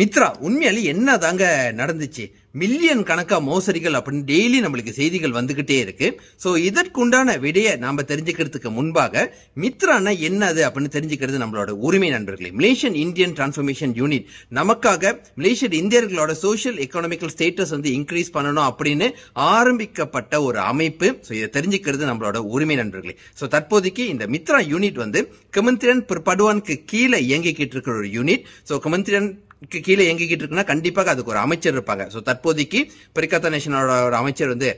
மித்ரா உண்மையாலே என்ன தாங்க நடந்துச்சு மில்லியன் கணக்காக மோசடிகள் அப்படின்னு டெய்லி நம்மளுக்கு செய்திகள் வந்துக்கிட்டே இருக்கு ஸோ இதற்குண்டான விடையை நாம் தெரிஞ்சுக்கிறதுக்கு முன்பாக மித்ரானா என்னது அப்படின்னு தெரிஞ்சுக்கிறது நம்மளோட உரிமை நண்பர்களே மலேசியன் இந்தியன் டிரான்ஸ்பர்மேஷன் யூனிட் நமக்காக மலேசியன் இந்தியர்களோட சோஷியல் எக்கனாமிக்கல் ஸ்டேட்டஸ் வந்து இன்க்ரீஸ் பண்ணணும் அப்படின்னு ஆரம்பிக்கப்பட்ட ஒரு அமைப்பு ஸோ இதை தெரிஞ்சுக்கிறது நம்மளோட உரிமை நண்பர்களே ஸோ தற்போதைக்கு இந்த மித்ரா யூனிட் வந்து கமந்திரன் படுவானுக்கு கீழே இயங்கிக்கிட்டு இருக்கிற ஒரு யூனிட் ஸோ கமந்திரன் கீழே இயங்கிக்கிட்டு இருக்குன்னா கண்டிப்பாக அதுக்கு ஒரு அமைச்சர் இருப்பாங்க ஸோ தற்போதைக்கு பிரிகாத்தா நேஷனோட ஒரு அமைச்சர் வந்து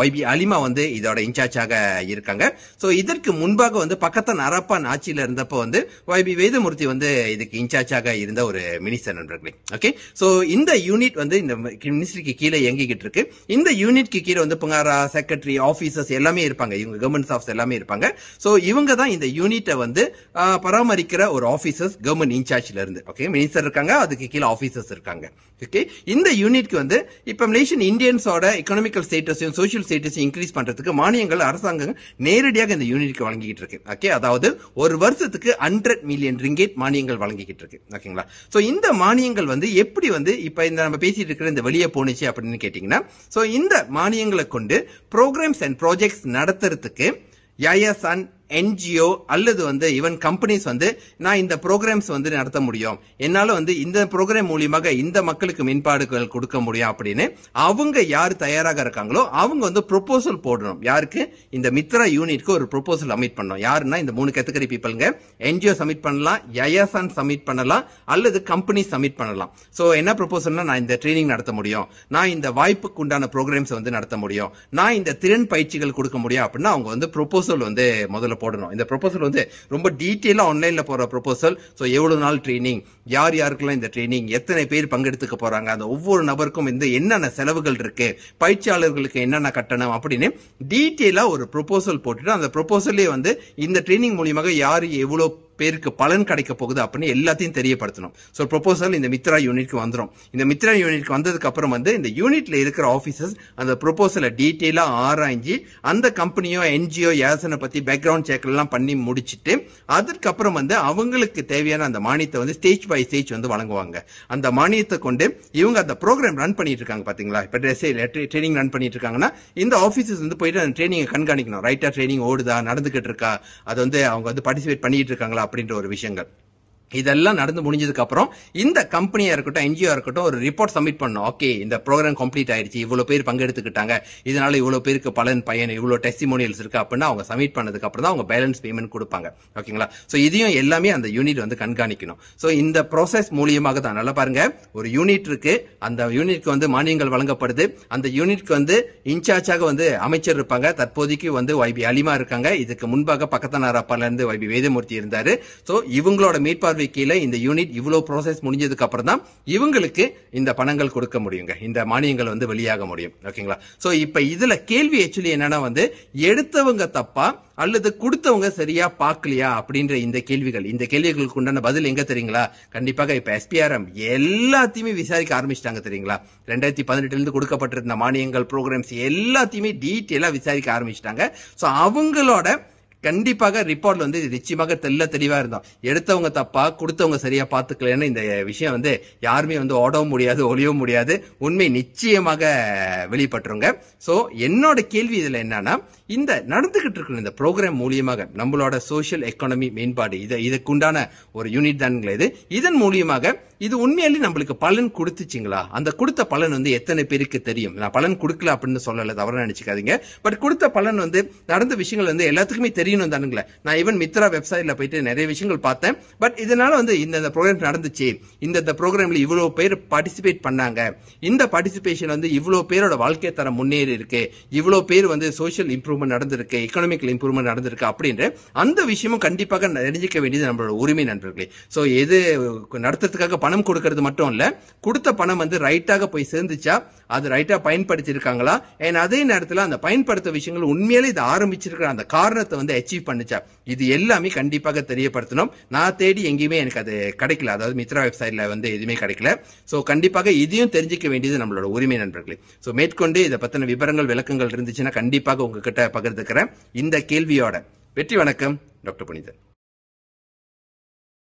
ஒய்பி அலிமா வந்து இதோட இன்சார்ஜாக இருக்காங்க ஸோ இதற்கு முன்பாக வந்து பக்கத்தான் நரப்பான் ஆட்சியில் இருந்தப்போ வந்து ஒய்பி வேதமூர்த்தி வந்து இதுக்கு இன்சார்ஜாக இருந்த ஒரு மினிஸ்டர் நண்பர்களே ஓகே ஸோ இந்த யூனிட் வந்து இந்த மினிஸ்ட்ரிக்கு கீழே இயங்கிக்கிட்டு இருக்கு இந்த யூனிட்க்கு கீழே வந்து புங்காரா செக்ரட்டரி ஆஃபீஸர்ஸ் எல்லாமே இருப்பாங்க இவங்க கவர்மெண்ட் ஸ்டாஃப்ஸ் எல்லாமே இருப்பாங்க ஸோ இவங்க தான் இந்த யூனிட்டை வந்து பராமரிக்கிற ஒரு ஆஃபீஸர்ஸ் கவர்மெண்ட் இன்சார்ஜில் இருந்து ஓகே மினிஸ்டர் இருக்காங்க அதுக்கு அதுக்கு கீழே ஆஃபீஸர்ஸ் இருக்காங்க ஓகே இந்த யூனிட்க்கு வந்து இப்போ மலேசியன் இந்தியன்ஸோட எக்கனாமிக்கல் ஸ்டேட்டஸையும் சோஷியல் ஸ்டேட்டஸையும் இன்க்ரீஸ் பண்ணுறதுக்கு மானியங்கள் அரசாங்கம் நேரடியாக இந்த யூனிட்க்கு வழங்கிட்டு இருக்கு ஓகே அதாவது ஒரு வருஷத்துக்கு ஹண்ட்ரட் மில்லியன் ரிங்கேட் மானியங்கள் வழங்கிக்கிட்டு இருக்கு ஓகேங்களா ஸோ இந்த மானியங்கள் வந்து எப்படி வந்து இப்போ இந்த நம்ம பேசிட்டு இருக்கிற இந்த வெளியே போனிச்சு அப்படின்னு கேட்டிங்கன்னா ஸோ இந்த மானியங்களை கொண்டு ப்ரோக்ராம்ஸ் அண்ட் ப்ராஜெக்ட்ஸ் நடத்துறதுக்கு யாயாசான் என்ஜிஓ அல்லது வந்து ஈவன் கம்பெனிஸ் வந்து நான் இந்த ப்ரோக்ராம்ஸ் வந்து நடத்த முடியும் என்னால் வந்து இந்த ப்ரோக்ராம் மூலியமாக இந்த மக்களுக்கு மின்பாடுகள் கொடுக்க முடியும் அப்படின்னு அவங்க யார் தயாராக இருக்காங்களோ அவங்க வந்து ப்ரொபோசல் போடணும் யாருக்கு இந்த மித்ரா யூனிட்க்கு ஒரு ப்ரொபோசல் சப்மிட் பண்ணணும் யாருன்னா இந்த மூணு கேட்டகரி பீப்புளுங்க என்ஜிஓ சப்மிட் பண்ணலாம் யயசான் சப்மிட் பண்ணலாம் அல்லது கம்பெனி சப்மிட் பண்ணலாம் ஸோ என்ன ப்ரொபோசல்னா நான் இந்த ட்ரைனிங் நடத்த முடியும் நான் இந்த வாய்ப்புக்கு உண்டான ப்ரோக்ராம்ஸ் வந்து நடத்த முடியும் நான் இந்த திறன் பயிற்சிகள் கொடுக்க முடியும் அப்படின்னா அவங்க வந்து ப்ரொபோசல் வந்து முதல்ல போடணும் இந்த ப்ரொபோசல் வந்து ரொம்ப டீட்டெயிலாக ஆன்லைனில் போகிற ப்ரொபோசல் ஸோ எவ்வளோ நாள் ட்ரைனிங் யார் யாருக்கெல்லாம் இந்த ட்ரைனிங் எத்தனை பேர் பங்கெடுத்துக்க போறாங்க அந்த ஒவ்வொரு நபருக்கும் இந்த என்னென்ன செலவுகள் இருக்கு பயிற்சியாளர்களுக்கு என்னென்ன கட்டணம் அப்படின்னு டீட்டெயிலா ஒரு ப்ரொபோசல் போட்டுட்டு அந்த ப்ரொபோசல்லே வந்து இந்த ட்ரைனிங் மூலியமாக யார் எவ்வளோ பேருக்கு பலன் கிடைக்க போகுது அப்படின்னு எல்லாத்தையும் தெரியப்படுத்தணும் ஸோ ப்ரொபோசல் இந்த மித்ரா யூனிட்க்கு வந்துடும் இந்த மித்ரா யூனிட்க்கு வந்ததுக்கு அப்புறம் வந்து இந்த யூனிட்ல இருக்கிற ஆஃபீஸர்ஸ் அந்த ப்ரொபோசலை டீட்டெயிலாக ஆராய்ஞ்சி அந்த கம்பெனியோ என்ஜிஓ யாசனை பற்றி பேக்ரவுண்ட் செக் எல்லாம் பண்ணி முடிச்சுட்டு அதுக்கப்புறம் வந்து அவங்களுக்கு தேவையான அந்த மானியத்தை வந்து ஸ்டேஜ் பை பைசேஜ் வந்து வழங்குவாங்க அந்த மானியத்தை கொண்டு இவங்க அந்த ப்ரோக்ராம் ரன் பண்ணிட்டு இருக்காங்க பாத்தீங்களா இப்ப ட்ரெஸ்ஸில் ட்ரைனிங் ரன் பண்ணிட்டு இருக்காங்கன்னா இந்த ஆஃபீஸஸ் வந்து போயிட்டு அந்த ட்ரைனிங் கண்காணிக்கணும் ரைட்டாக ட்ரைனிங் ஓடுதா நடந்துகிட்டு இருக்கா அது வந்து அவங்க வந்து பார்ட்டிசிபேட் பண்ணிட்டு இருக்காங்களா அப்படின்ற ஒரு விஷயங்கள் இதெல்லாம் நடந்து முடிஞ்சதுக்கு அப்புறம் இந்த கம்பெனியா இருக்கட்டும் என்ஜிஓ இருக்கட்டும் ஒரு ரிப்போர்ட் சப்மிட் பண்ணும் ஓகே இந்த ப்ரோக்ராம் கம்ப்ளீட் ஆயிடுச்சு இவ்வளவு பேர் பங்கெடுத்துக்கிட்டாங்க இதனால இவ்வளவு பேருக்கு பலன் பயன் இவ்வளவு டெஸ்டிமோனியல்ஸ் இருக்கு அப்படின்னா அவங்க சப்மிட் பண்ணதுக்கு அப்புறம் தான் அவங்க பேலன்ஸ் பேமெண்ட் கொடுப்பாங்க ஓகேங்களா ஸோ இதையும் எல்லாமே அந்த யூனிட் வந்து கண்காணிக்கணும் ஸோ இந்த ப்ராசஸ் மூலியமாக தான் நல்லா பாருங்க ஒரு யூனிட் இருக்கு அந்த யூனிட்க்கு வந்து மானியங்கள் வழங்கப்படுது அந்த யூனிட்க்கு வந்து இன்சார்ஜாக வந்து அமைச்சர் இருப்பாங்க தற்போதைக்கு வந்து ஒய்பி அலிமா இருக்காங்க இதுக்கு முன்பாக பக்கத்தான இருந்து ஒய்பி வேதமூர்த்தி இருந்தாரு ஸோ இவங்களோட மீட்பார்வை வீக்கில் இந்த யூனிட் இவ்வளோ ப்ராசஸ் முடிஞ்சதுக்கு அப்புறம் தான் இவங்களுக்கு இந்த பணங்கள் கொடுக்க முடியுங்க இந்த மானியங்கள் வந்து வெளியாக முடியும் ஓகேங்களா ஸோ இப்போ இதில் கேள்வி ஆக்சுவலி என்னன்னா வந்து எடுத்தவங்க தப்பா அல்லது கொடுத்தவங்க சரியா பார்க்கலையா அப்படின்ற இந்த கேள்விகள் இந்த கேள்விகளுக்கு உண்டான பதில் எங்க தெரியுங்களா கண்டிப்பாக இப்ப எஸ்பிஆர்எம் எல்லாத்தையுமே விசாரிக்க ஆரம்பிச்சிட்டாங்க தெரியுங்களா ரெண்டாயிரத்தி பதினெட்டுல இருந்து கொடுக்கப்பட்டிருந்த மானியங்கள் ப்ரோக்ராம்ஸ் எல்லாத்தையுமே டீட்டெயிலா விசாரிக்க ஆரம்பிச்சிட்டாங்க ஸோ அவங்களோட கண்டிப்பாக ரிப்போர்ட்ல வந்து நிச்சயமாக தெல்ல தெளிவா இருந்தோம் எடுத்தவங்க தப்பா கொடுத்தவங்க சரியா பாத்துக்கலன்னு இந்த விஷயம் வந்து யாருமே வந்து ஓடவும் முடியாது ஒழியவும் முடியாது உண்மை நிச்சயமாக வெளிப்பட்டுருங்க ஸோ என்னோட கேள்வி இதுல என்னன்னா இந்த நடந்துகிட்டு இருக்கிற இந்த ப்ரோக்ராம் மூலியமாக நம்மளோட சோஷியல் எக்கானமி மேம்பாடு இதை இதுக்குண்டான ஒரு யூனிட் தானுங்களே இது இதன் மூலியமாக இது உண்மையிலேயே நம்மளுக்கு பலன் கொடுத்துச்சிங்களா அந்த கொடுத்த பலன் வந்து எத்தனை பேருக்கு தெரியும் நான் பலன் கொடுக்கல அப்படின்னு சொல்லலை தவறு நினைச்சுக்காதீங்க பட் கொடுத்த பலன் வந்து நடந்த விஷயங்கள் வந்து எல்லாத்துக்குமே தெரியணும் தானுங்களே நான் ஈவன் மித்ரா வெப்சைட்ல போயிட்டு நிறைய விஷயங்கள் பார்த்தேன் பட் இதனால வந்து இந்த ப்ரோக்ராம் நடந்துச்சு இந்த ப்ரோக்ராம்ல இவ்வளோ பேர் பார்ட்டிசிபேட் பண்ணாங்க இந்த பார்ட்டிசிபேஷன் வந்து இவ்வளோ பேரோட வாழ்க்கை தரம் முன்னேறி இருக்கு இவ்வளோ பேர் வந்து சோஷியல் இம்ப்ரூவ் இம்ப்ரூவ்மெண்ட் நடந்திருக்கு எக்கனாமிக்கல் இம்ப்ரூவ்மெண்ட் நடந்திருக்கு அப்படின்ற அந்த விஷயமும் கண்டிப்பாக தெரிஞ்சிக்க வேண்டியது நம்மளோட உரிமை நண்பர்களே ஸோ எது நடத்துறதுக்காக பணம் கொடுக்கறது மட்டும் இல்லை கொடுத்த பணம் வந்து ரைட்டாக போய் சேர்ந்துச்சா அது ரைட்டாக பயன்படுத்தியிருக்காங்களா ஏன்னா அதே நேரத்தில் அந்த பயன்படுத்த விஷயங்கள் உண்மையிலே இதை ஆரம்பிச்சிருக்கிற அந்த காரணத்தை வந்து அச்சீவ் பண்ணுச்சா இது எல்லாமே கண்டிப்பாக தெரியப்படுத்தணும் நான் தேடி எங்கேயுமே எனக்கு அது கிடைக்கல அதாவது மித்ரா வெப்சைட்ல வந்து எதுவுமே கிடைக்கல ஸோ கண்டிப்பாக இதையும் தெரிஞ்சிக்க வேண்டியது நம்மளோட உரிமை நண்பர்களே ஸோ மேற்கொண்டு இதை பற்றின விவரங்கள் விளக்கங்கள் இருந்துச்சுன்னா கண்டிப்பாக உங்ககிட்ட பகிர்ந்துக்கிறேன் இந்த கேள்வியோட வெற்றி வணக்கம் டாக்டர் புனிதன்